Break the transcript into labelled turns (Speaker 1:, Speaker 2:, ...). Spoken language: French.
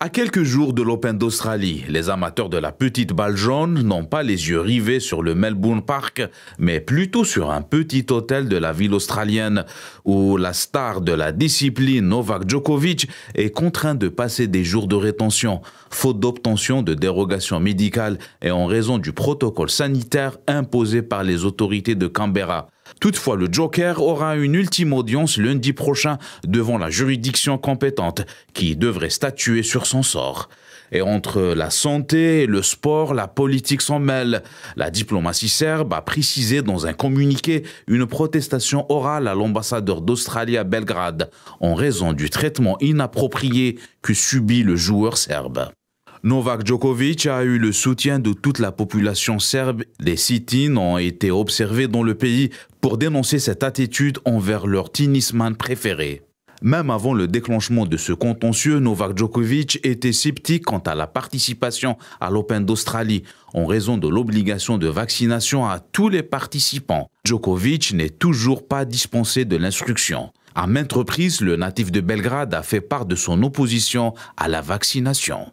Speaker 1: À quelques jours de l'Open d'Australie, les amateurs de la petite balle jaune n'ont pas les yeux rivés sur le Melbourne Park, mais plutôt sur un petit hôtel de la ville australienne, où la star de la discipline Novak Djokovic est contraint de passer des jours de rétention, faute d'obtention de dérogation médicale et en raison du protocole sanitaire imposé par les autorités de Canberra. Toutefois, le Joker aura une ultime audience lundi prochain devant la juridiction compétente qui devrait statuer sur son sort. Et entre la santé, le sport, la politique s'en mêle. La diplomatie serbe a précisé dans un communiqué une protestation orale à l'ambassadeur d'Australie à Belgrade en raison du traitement inapproprié que subit le joueur serbe. Novak Djokovic a eu le soutien de toute la population serbe. Des sit-ins ont été observés dans le pays pour dénoncer cette attitude envers leur tennisman préféré. Même avant le déclenchement de ce contentieux, Novak Djokovic était sceptique quant à la participation à l'Open d'Australie en raison de l'obligation de vaccination à tous les participants. Djokovic n'est toujours pas dispensé de l'instruction. À maintes reprises, le natif de Belgrade a fait part de son opposition à la vaccination.